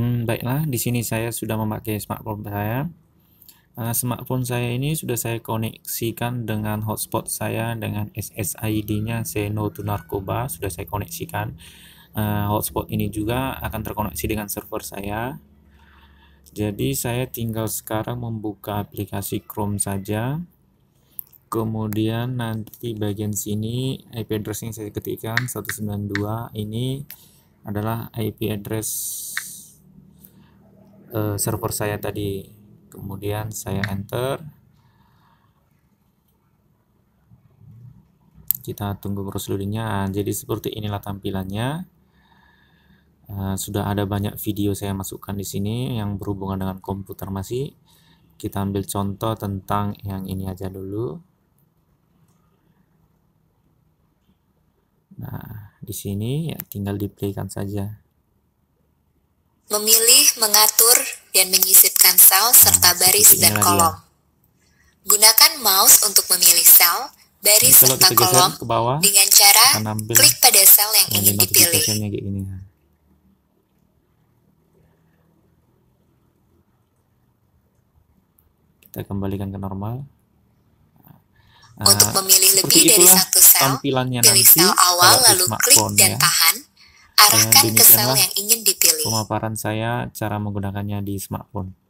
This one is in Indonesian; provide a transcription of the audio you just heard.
Hmm, baiklah, di sini saya sudah memakai smartphone saya. Uh, smartphone saya ini sudah saya koneksikan dengan hotspot saya dengan SSID-nya Seno to Narkoba sudah saya koneksikan. Uh, hotspot ini juga akan terkoneksi dengan server saya. Jadi saya tinggal sekarang membuka aplikasi Chrome saja. Kemudian nanti bagian sini IP address yang saya ketikkan 192 ini adalah IP address uh, server saya tadi kemudian saya enter kita tunggu proses loadingnya jadi seperti inilah tampilannya uh, sudah ada banyak video saya masukkan di sini yang berhubungan dengan komputer masih kita ambil contoh tentang yang ini aja dulu nah di sini ya tinggal diplaykan saja memilih mengatur dan menyisipkan sel serta baris iya, dan iya. kolom. Gunakan mouse untuk memilih sel, baris nah, serta kolom ke bawah, dengan cara klik pada sel yang ingin dipilih. Ya. Kita kembalikan ke normal. Untuk nah, memilih lebih dari satu sel, pilih sel awal lalu klik dan ya. tahan Nah, Arahkan ke sel yang ingin dipilih. Pemaparan saya cara menggunakannya di smartphone.